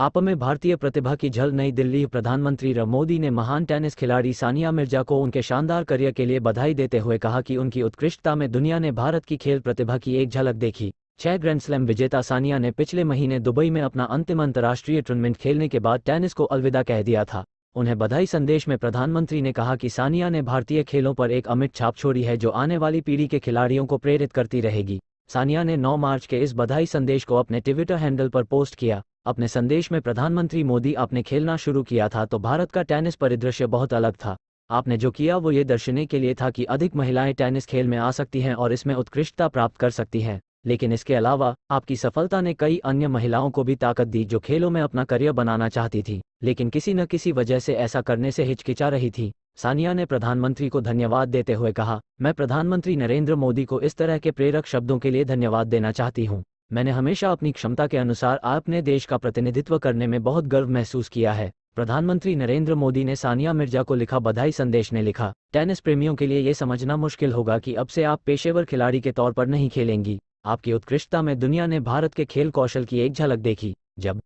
आप में भारतीय प्रतिभा की झल नई दिल्ली प्रधानमंत्री नरेंद्र मोदी ने महान टेनिस खिलाड़ी सानिया मिर्जा को उनके शानदार करियर के लिए बधाई देते हुए कहा कि उनकी उत्कृष्टता में दुनिया ने भारत की खेल प्रतिभा की एक झलक देखी छह ग्रैंड स्लैम विजेता सानिया ने पिछले महीने दुबई में अपना अंतिम अंतर्राष्ट्रीय टूर्नामेंट खेलने के बाद टेनिस को अलविदा कह दिया था उन्हें बधाई संदेश में प्रधानमंत्री ने कहा कि सानिया ने भारतीय खेलों पर एक अमिट छाप छोड़ी है जो आने वाली पीढ़ी के खिलाड़ियों को प्रेरित करती रहेगी सानिया ने 9 मार्च के इस बधाई संदेश को अपने ट्विटर हैंडल पर पोस्ट किया अपने संदेश में प्रधानमंत्री मोदी आपने खेलना शुरू किया था तो भारत का टेनिस परिदृश्य बहुत अलग था आपने जो किया वो ये दर्शने के लिए था कि अधिक महिलाएं टेनिस खेल में आ सकती हैं और इसमें उत्कृष्टता प्राप्त कर सकती हैं लेकिन इसके अलावा आपकी सफलता ने कई अन्य महिलाओं को भी ताकत दी जो खेलों में अपना करियर बनाना चाहती थी लेकिन किसी न किसी वजह से ऐसा करने से हिचकिचा रही थी सानिया ने प्रधानमंत्री को धन्यवाद देते हुए कहा मैं प्रधानमंत्री नरेंद्र मोदी को इस तरह के प्रेरक शब्दों के लिए धन्यवाद देना चाहती हूँ मैंने हमेशा अपनी क्षमता के अनुसार आपने देश का प्रतिनिधित्व करने में बहुत गर्व महसूस किया है प्रधानमंत्री नरेंद्र मोदी ने सानिया मिर्जा को लिखा बधाई संदेश ने लिखा टेनिस प्रेमियों के लिए ये समझना मुश्किल होगा कि अब से आप पेशेवर खिलाड़ी के तौर पर नहीं खेलेंगी आपकी उत्कृष्टता में दुनिया ने भारत के खेल कौशल की एक झलक देखी जब